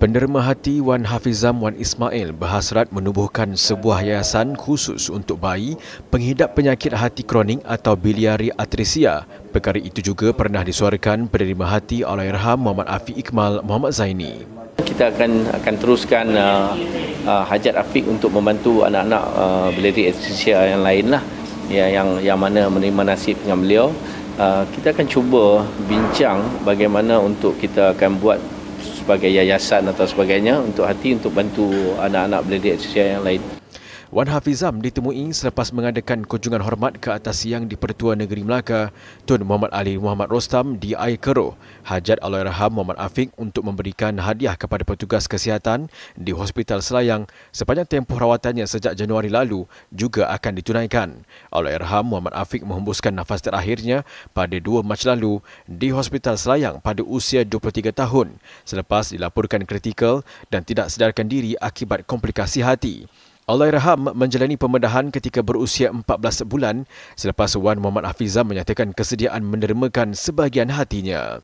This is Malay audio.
Penderma hati Wan Hafizam Wan Ismail berhasrat menubuhkan sebuah yayasan khusus untuk bayi penghidap penyakit hati kronik atau biliari atresia. Perkara itu juga pernah disuarakan penerima hati Alairham Muhammad Afiq Iqmal Muhammad Zaini. Kita akan akan teruskan uh, uh, hajat Afiq untuk membantu anak-anak uh, biliari atresia yang lainlah ya, yang yang mana menerima nasib dengan beliau. Uh, kita akan cuba bincang bagaimana untuk kita akan buat sebagai yayasan atau sebagainya untuk hati untuk bantu anak-anak beledek sosial yang lain. Wan Hafizam ditemui selepas mengadakan kunjungan hormat ke atas yang di Pertua Negeri Melaka, Tun Muhammad Ali Muhammad Rostam di Air Keroh, Hajat Allahyarham Muhammad Afiq untuk memberikan hadiah kepada petugas kesihatan di Hospital Selayang sepanjang tempoh rawatannya sejak Januari lalu juga akan ditunaikan. Allahyarham Muhammad Afiq menghembuskan nafas terakhirnya pada 2 Mac lalu di Hospital Selayang pada usia 23 tahun selepas dilaporkan kritikal dan tidak sedarkan diri akibat komplikasi hati. Alai raham menjalani pembedahan ketika berusia 14 bulan selepas Wan Muhammad Hafizah menyatakan kesediaan mendermakan sebahagian hatinya.